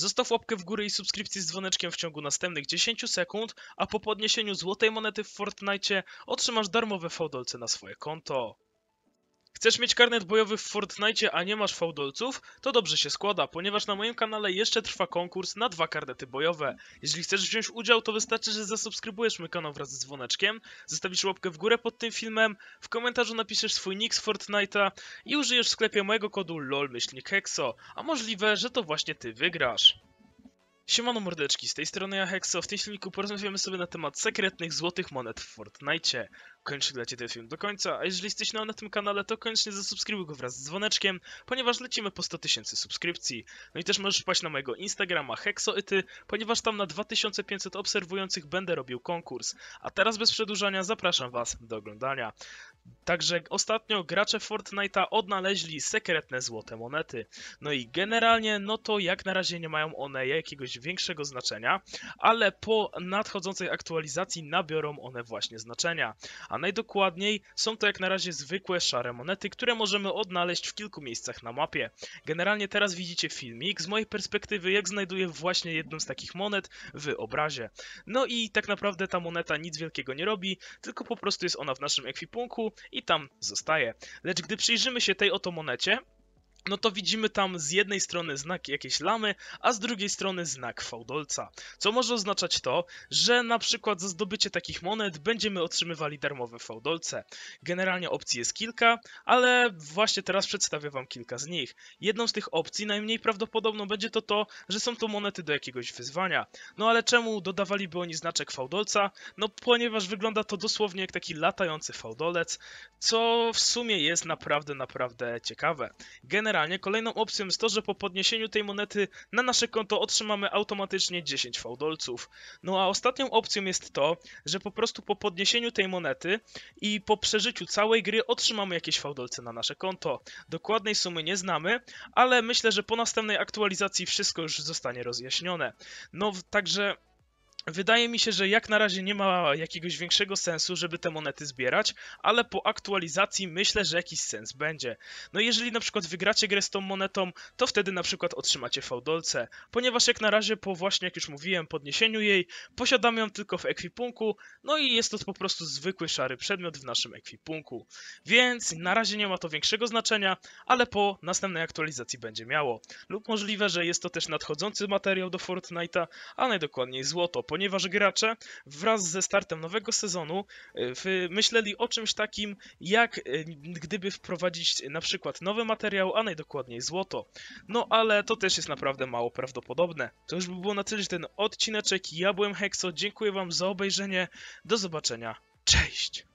Zostaw łapkę w górę i subskrypcję z dzwoneczkiem w ciągu następnych 10 sekund, a po podniesieniu złotej monety w Fortnite otrzymasz darmowe fałdolce na swoje konto. Chcesz mieć karnet bojowy w Fortnite, a nie masz fałdolców? To dobrze się składa, ponieważ na moim kanale jeszcze trwa konkurs na dwa karnety bojowe. Jeśli chcesz wziąć udział, to wystarczy, że zasubskrybujesz mój kanał wraz z dzwoneczkiem, zostawisz łapkę w górę pod tym filmem, w komentarzu napiszesz swój nick z Fortnite'a i użyjesz w sklepie mojego kodu LOL-Hexo, a możliwe, że to właśnie ty wygrasz. Siemano mordeczki, z tej strony ja Hexo. W tym filmiku porozmawiamy sobie na temat sekretnych złotych monet w Fortnite kończy dla Ciebie ten film do końca, a jeżeli jesteś nowy na tym kanale, to koniecznie zasubskrybuj go wraz z dzwoneczkiem, ponieważ lecimy po 100 tysięcy subskrypcji. No i też możesz wpaść na mojego Instagrama hexoity, ponieważ tam na 2500 obserwujących będę robił konkurs. A teraz bez przedłużania zapraszam Was do oglądania. Także ostatnio gracze Fortnite'a odnaleźli sekretne złote monety. No i generalnie, no to jak na razie nie mają one jakiegoś większego znaczenia, ale po nadchodzącej aktualizacji nabiorą one właśnie znaczenia. A najdokładniej są to jak na razie zwykłe szare monety, które możemy odnaleźć w kilku miejscach na mapie. Generalnie teraz widzicie filmik z mojej perspektywy, jak znajduję właśnie jedną z takich monet w obrazie. No i tak naprawdę ta moneta nic wielkiego nie robi, tylko po prostu jest ona w naszym ekwipunku i tam zostaje. Lecz gdy przyjrzymy się tej oto monecie, no to widzimy tam z jednej strony znak jakiejś lamy, a z drugiej strony znak fałdolca, co może oznaczać to, że na przykład za zdobycie takich monet będziemy otrzymywali darmowe fałdolce. Generalnie opcji jest kilka, ale właśnie teraz przedstawię wam kilka z nich. Jedną z tych opcji najmniej prawdopodobną będzie to to, że są to monety do jakiegoś wyzwania. No ale czemu dodawaliby oni znaczek fałdolca? No ponieważ wygląda to dosłownie jak taki latający fałdolec, co w sumie jest naprawdę, naprawdę ciekawe. Generalnie generalnie kolejną opcją jest to, że po podniesieniu tej monety na nasze konto otrzymamy automatycznie 10 fałdolców. No a ostatnią opcją jest to, że po prostu po podniesieniu tej monety i po przeżyciu całej gry otrzymamy jakieś fałdolce na nasze konto. Dokładnej sumy nie znamy, ale myślę, że po następnej aktualizacji wszystko już zostanie rozjaśnione. No także Wydaje mi się, że jak na razie nie ma jakiegoś większego sensu, żeby te monety zbierać, ale po aktualizacji myślę, że jakiś sens będzie. No jeżeli na przykład wygracie grę z tą monetą, to wtedy na przykład otrzymacie fałdolce, ponieważ jak na razie po właśnie, jak już mówiłem, podniesieniu jej, posiadamy ją tylko w ekwipunku, no i jest to po prostu zwykły szary przedmiot w naszym ekwipunku. Więc na razie nie ma to większego znaczenia, ale po następnej aktualizacji będzie miało. Lub możliwe, że jest to też nadchodzący materiał do Fortnite'a, a najdokładniej złoto, ponieważ gracze wraz ze startem nowego sezonu e, myśleli o czymś takim, jak e, gdyby wprowadzić na przykład nowy materiał, a najdokładniej złoto. No ale to też jest naprawdę mało prawdopodobne. To już by było na tyle, ten odcineczek. Ja byłem Hexo, dziękuję Wam za obejrzenie, do zobaczenia, cześć!